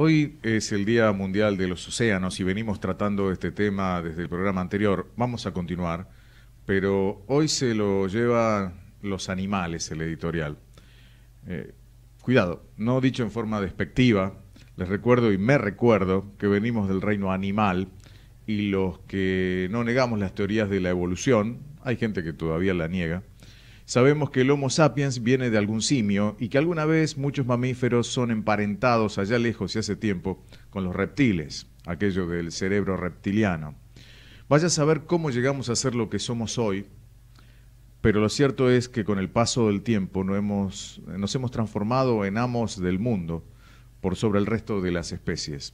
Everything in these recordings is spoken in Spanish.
Hoy es el Día Mundial de los Océanos y venimos tratando este tema desde el programa anterior. Vamos a continuar, pero hoy se lo lleva los animales el editorial. Eh, cuidado, no dicho en forma despectiva, les recuerdo y me recuerdo que venimos del reino animal y los que no negamos las teorías de la evolución, hay gente que todavía la niega, Sabemos que el Homo sapiens viene de algún simio y que alguna vez muchos mamíferos son emparentados allá lejos y hace tiempo con los reptiles, aquello del cerebro reptiliano. Vaya a saber cómo llegamos a ser lo que somos hoy, pero lo cierto es que con el paso del tiempo nos hemos transformado en amos del mundo por sobre el resto de las especies.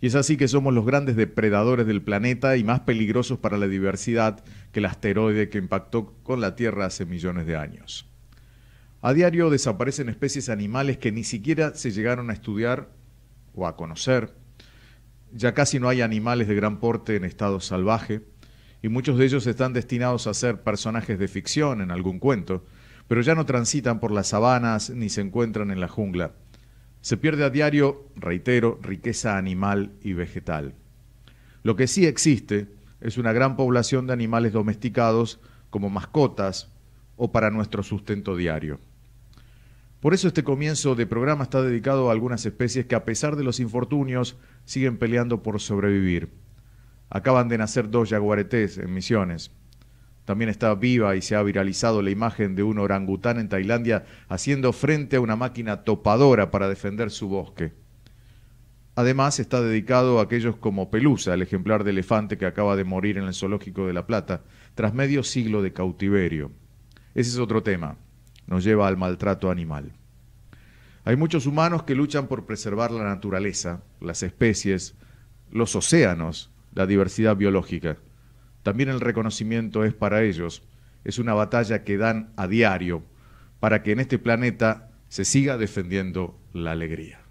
Y es así que somos los grandes depredadores del planeta y más peligrosos para la diversidad que el asteroide que impactó con la Tierra hace millones de años. A diario desaparecen especies animales que ni siquiera se llegaron a estudiar o a conocer. Ya casi no hay animales de gran porte en estado salvaje y muchos de ellos están destinados a ser personajes de ficción en algún cuento, pero ya no transitan por las sabanas ni se encuentran en la jungla se pierde a diario, reitero, riqueza animal y vegetal. Lo que sí existe es una gran población de animales domesticados como mascotas o para nuestro sustento diario. Por eso este comienzo de programa está dedicado a algunas especies que a pesar de los infortunios siguen peleando por sobrevivir. Acaban de nacer dos yaguaretés en Misiones. También está viva y se ha viralizado la imagen de un orangután en Tailandia haciendo frente a una máquina topadora para defender su bosque. Además, está dedicado a aquellos como Pelusa, el ejemplar de elefante que acaba de morir en el zoológico de La Plata, tras medio siglo de cautiverio. Ese es otro tema. Nos lleva al maltrato animal. Hay muchos humanos que luchan por preservar la naturaleza, las especies, los océanos, la diversidad biológica. También el reconocimiento es para ellos. Es una batalla que dan a diario para que en este planeta se siga defendiendo la alegría.